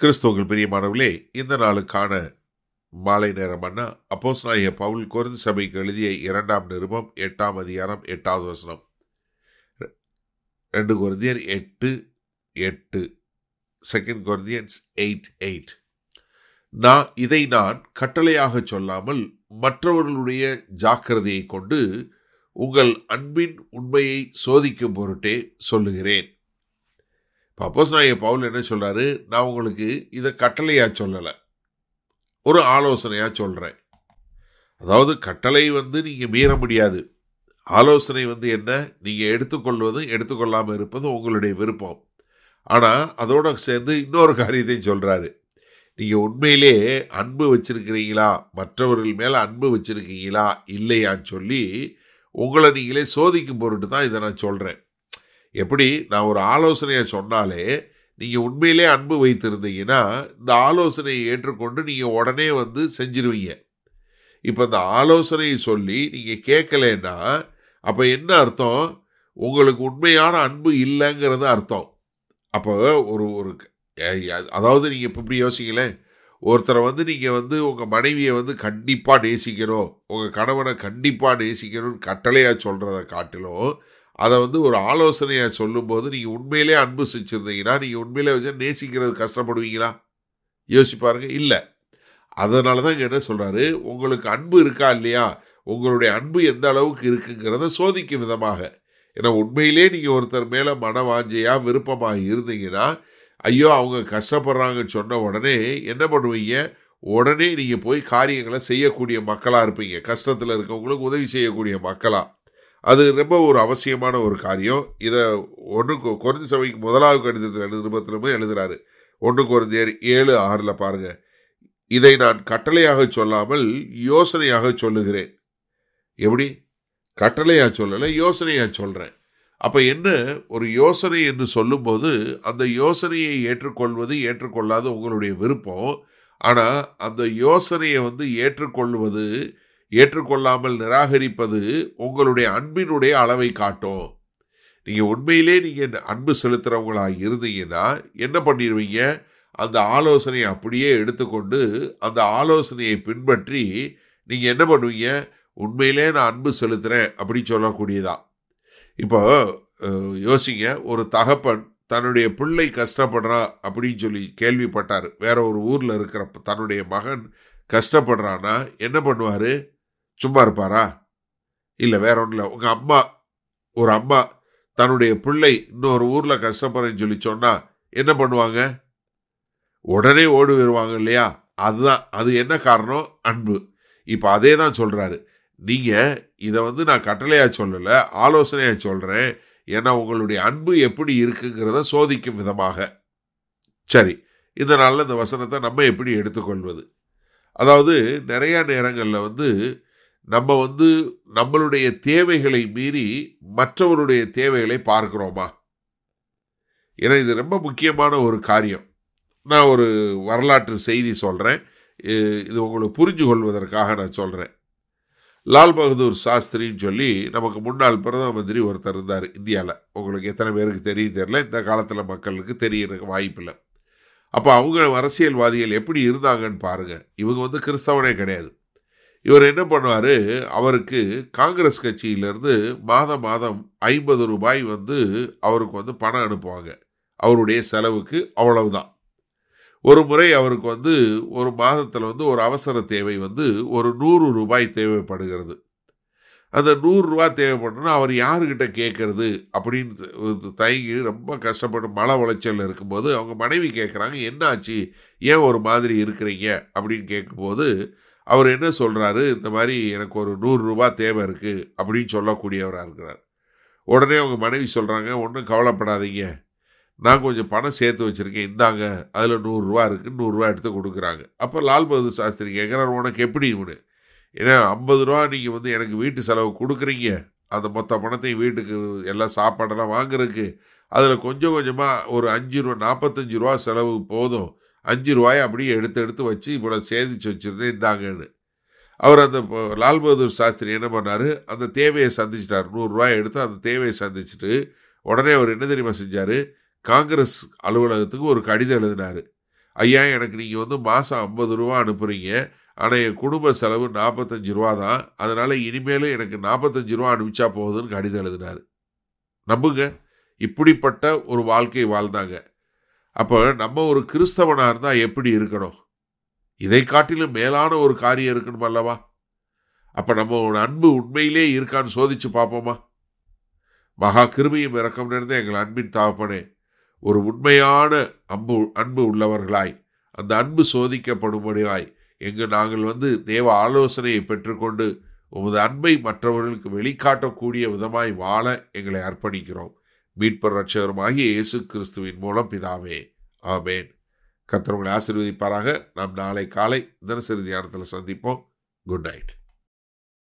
கிறிஸ்துவங்கள் பிரியமானவர்களே இந்த நாளுக்கான மாலை அண்ணா அப்போஸ் நாய பவுல் குறைந்த சபைக்கு எழுதிய இரண்டாம் நிருபம் எட்டாம் அதிகாரம் எட்டாவது வசனம் ரெண்டு குருந்தியர் எட்டு எட்டு செகண்ட் குருந்தியன்ஸ் எயிட் எயிட் நான் இதை நான் கட்டளையாக சொல்லாமல் மற்றவர்களுடைய ஜாக்கிரதையை கொண்டு உங்கள் அன்பின் உண்மையை சோதிக்கும் பொருட்டே சொல்லுகிறேன் பப்போஸ் நான் என் பவுல் என்ன சொல்கிறாரு நான் உங்களுக்கு இதை கட்டளையாக சொல்லலை ஒரு ஆலோசனையாக சொல்கிறேன் அதாவது கட்டளை வந்து நீங்கள் மீற முடியாது ஆலோசனை வந்து என்ன நீங்கள் எடுத்துக்கொள்வதும் எடுத்துக்கொள்ளாமல் இருப்பதும் உங்களுடைய விருப்பம் ஆனால் அதோட சேர்ந்து இன்னொரு காரியத்தையும் சொல்கிறாரு நீங்கள் உண்மையிலே அன்பு வச்சுருக்கிறீங்களா மற்றவர்கள் மேலே அன்பு வச்சுருக்கீங்களா இல்லையான்னு சொல்லி உங்களை நீங்களே சோதிக்கும் பொருட்டு தான் இதை நான் சொல்கிறேன் எப்படி நான் ஒரு ஆலோசனையை சொன்னாலே நீங்கள் உண்மையிலே அன்பு வைத்திருந்தீங்கன்னா இந்த ஆலோசனையை ஏற்றுக்கொண்டு நீங்கள் உடனே வந்து செஞ்சிருவீங்க இப்போ இந்த ஆலோசனையை சொல்லி நீங்கள் கேட்கலன்னா அப்போ என்ன அர்த்தம் உங்களுக்கு உண்மையான அன்பு இல்லைங்கிறது அர்த்தம் அப்போ ஒரு ஒரு அதாவது நீங்கள் இப்போ இப்படி யோசிங்களேன் ஒருத்தரை வந்து நீங்கள் வந்து உங்கள் மனைவியை வந்து கண்டிப்பாக நேசிக்கணும் உங்கள் கணவனை கண்டிப்பாக நேசிக்கணும்னு கட்டளையாக சொல்கிறத காட்டிலும் அதை வந்து ஒரு ஆலோசனையாக சொல்லும்போது நீங்கள் உண்மையிலே அன்பு செஞ்சுருந்தீங்கன்னா நீங்கள் உண்மையிலே வச்சு நேசிக்கிறது கஷ்டப்படுவீங்களா யோசிப்பாருங்க இல்லை அதனால தான் இங்கே என்ன சொல்கிறாரு உங்களுக்கு அன்பு இருக்கா இல்லையா உங்களுடைய அன்பு எந்த அளவுக்கு இருக்குங்கிறத சோதிக்கும் விதமாக ஏன்னா உண்மையிலே நீங்கள் ஒருத்தர் மேலே மன வாஞ்சையாக விருப்பமாக இருந்தீங்கன்னா ஐயோ அவங்க கஷ்டப்படுறாங்கன்னு சொன்ன உடனே என்ன பண்ணுவீங்க உடனே நீங்கள் போய் காரியங்களை செய்யக்கூடிய மக்களாக இருப்பீங்க கஷ்டத்தில் இருக்கவங்களுக்கு உதவி செய்யக்கூடிய மக்களாக அது ரொம்ப ஒரு அவசியமான ஒரு காரியம் இதை ஒன்று குறைந்த சபைக்கு முதலாவது கடிதத்தில் நிருபத்திலுமே எழுதுகிறாரு ஒன்று குறைந்தர் ஏழு ஆறில் பாருங்கள் இதை நான் கட்டளையாக சொல்லாமல் யோசனையாக சொல்லுகிறேன் எப்படி கட்டளையாக சொல்லலை யோசனையாக சொல்கிறேன் அப்போ என்ன ஒரு யோசனை என்று சொல்லும்போது அந்த யோசனையை ஏற்றுக்கொள்வது ஏற்றுக்கொள்ளாத உங்களுடைய விருப்பம் ஆனால் அந்த யோசனையை வந்து ஏற்றுக்கொள்வது ஏற்றுக்கொள்ளாமல் நிராகரிப்பது உங்களுடைய அன்பினுடைய அளவை காட்டும் நீங்கள் உண்மையிலே நீங்கள் அன்பு செலுத்துகிறவங்களாக இருந்தீங்கன்னா என்ன பண்ணிடுவீங்க அந்த ஆலோசனையை அப்படியே எடுத்துக்கொண்டு அந்த ஆலோசனையை பின்பற்றி நீங்கள் என்ன பண்ணுவீங்க உண்மையிலே நான் அன்பு செலுத்துகிறேன் அப்படின்னு சொல்லக்கூடியதா இப்போ யோசிங்க ஒரு தகப்பன் தன்னுடைய பிள்ளை கஷ்டப்படுறான் அப்படின்னு சொல்லி கேள்விப்பட்டார் வேற ஒரு ஊரில் இருக்கிற தன்னுடைய மகன் கஷ்டப்படுறான்னா என்ன பண்ணுவார் சும்மா இருப்பாரா இல்லை வேற ஒன்றும் இல்லை உங்கள் அம்மா ஒரு அம்மா தன்னுடைய பிள்ளை இன்னொரு ஊரில் கஷ்டப்படுறேன்னு சொல்லி சொன்னால் என்ன பண்ணுவாங்க உடனே ஓடி வருவாங்க இல்லையா அதுதான் அது என்ன காரணம் அன்பு இப்போ அதே தான் சொல்கிறாரு நீங்கள் இதை வந்து நான் கட்டளையாக சொல்லலை ஆலோசனையாக சொல்கிறேன் ஏன்னா உங்களுடைய அன்பு எப்படி இருக்குங்கிறத சோதிக்கும் விதமாக சரி இதனால் இந்த வசனத்தை நம்ம எப்படி எடுத்துக்கொள்வது அதாவது நிறையா நேரங்களில் வந்து நம்ம வந்து நம்மளுடைய தேவைகளை மீறி மற்றவருடைய தேவைகளை பார்க்குறோமா ஏன்னா இது ரொம்ப முக்கியமான ஒரு காரியம் நான் ஒரு வரலாற்று செய்தி சொல்கிறேன் இது உங்களுக்கு புரிஞ்சு கொள்வதற்காக நான் சொல்கிறேன் லால் பகதூர் சாஸ்திரின்னு சொல்லி நமக்கு முன்னாள் பிரதம மந்திரி ஒருத்தர் இருந்தார் இந்தியாவில் உங்களுக்கு எத்தனை பேருக்கு தெரியும் தெரியல இந்த காலத்தில் மக்களுக்கு தெரியறதுக்கு வாய்ப்பில்லை அப்போ அவங்க அரசியல்வாதிகள் எப்படி இருந்தாங்கன்னு பாருங்கள் இவங்க வந்து கிறிஸ்தவனே கிடையாது இவர் என்ன பண்ணுவார் அவருக்கு காங்கிரஸ் கட்சியிலேருந்து மாதம் மாதம் ஐம்பது ரூபாய் வந்து அவருக்கு வந்து பணம் அனுப்புவாங்க அவருடைய செலவுக்கு அவ்வளவுதான் ஒரு முறை அவருக்கு வந்து ஒரு மாதத்தில் வந்து ஒரு அவசர தேவை வந்து ஒரு நூறு ரூபாய் தேவைப்படுகிறது அந்த நூறுரூவா தேவைப்படணும்னா அவர் யாருக்கிட்ட கேட்குறது அப்படின்னு தயங்கி ரொம்ப கஷ்டப்பட்டு மழை உளைச்சலில் இருக்கும்போது அவங்க மனைவி கேட்குறாங்க என்ன ஆச்சு ஏன் ஒரு மாதிரி இருக்கிறீங்க அப்படின்னு கேட்கும்போது அவர் என்ன சொல்கிறாரு இந்த மாதிரி எனக்கு ஒரு நூறுரூபா தேவை இருக்குது அப்படின்னு சொல்லக்கூடியவராக இருக்கிறார் உடனே அவங்க மனைவி சொல்கிறாங்க ஒன்றும் கவலைப்படாதீங்க நான் கொஞ்சம் பணம் சேர்த்து வச்சுருக்கேன் இந்தாங்க அதில் நூறுரூவா இருக்குது நூறுரூவா எடுத்து கொடுக்குறாங்க அப்போ லால் பகதூர் சாஸ்திரி கேட்குறாரு உனக்கு எப்படி இவனு ஏன்னா ஐம்பது ரூபா நீங்கள் வந்து எனக்கு வீட்டு செலவு கொடுக்குறீங்க அந்த மொத்த பணத்தையும் வீட்டுக்கு எல்லாம் சாப்பாடெல்லாம் வாங்குறதுக்கு அதில் கொஞ்சம் கொஞ்சமாக ஒரு அஞ்சு ரூபா நாற்பத்தஞ்சு ரூபா செலவு போதும் அஞ்சு ரூபாயை அப்படியே எடுத்து எடுத்து வச்சு இவ்வளோ சேதிச்சு வச்சுருந்தே இந்தாங்கன்னு அவர் அந்த லால் பகதூர் சாஸ்திரி என்ன பண்ணார் அந்த தேவையை சந்திச்சிட்டார் நூறுரூவாயை எடுத்து அந்த தேவையை சந்திச்சுட்டு உடனே அவர் என்ன தெரியுமா செஞ்சார் காங்கிரஸ் அலுவலகத்துக்கு ஒரு கடிதம் எழுதினார் ஐயா எனக்கு நீங்கள் வந்து மாதம் ஐம்பது ரூபா அனுப்புகிறீங்க ஆனால் என் குடும்ப செலவு நாற்பத்தஞ்சு ரூபா தான் அதனால் இனிமேலும் எனக்கு நாற்பத்தஞ்சு ரூபா அனுப்பிச்சா போகுதுன்னு கடிதம் எழுதினார் நம்புங்க இப்படிப்பட்ட ஒரு வாழ்க்கை வாழ்ந்தாங்க அப்போ நம்ம ஒரு கிறிஸ்தவனாக இருந்தால் எப்படி இருக்கணும் இதை காட்டிலும் மேலான ஒரு காரியம் இருக்கணும் அல்லவா அப்போ நம்ம அன்பு உண்மையிலே இருக்கான்னு சோதித்து பார்ப்போமா மகா கிருமியும் இறக்கம் நிறைந்த எங்கள் அன்பின் தாப்பனே ஒரு உண்மையான அன்பு அன்பு உள்ளவர்களாய் அந்த அன்பு சோதிக்கப்படும்படியாய் எங்கு நாங்கள் வந்து தேவ ஆலோசனையை பெற்றுக்கொண்டு உமது அன்பை மற்றவர்களுக்கு வெளிக்காட்டக்கூடிய விதமாய் வாழ எங்களை அர்ப்பணிக்கிறோம் மீட்பர் ரட்சகருமாகிய இயேசு கிறிஸ்துவின் மூலம் பிதாவே ஆமேன் கத்தவங்களை ஆசீர்வதிப்பாராக நாம் நாளை காலை தினசரி தியானத்தில் சந்திப்போம் குட் நைட்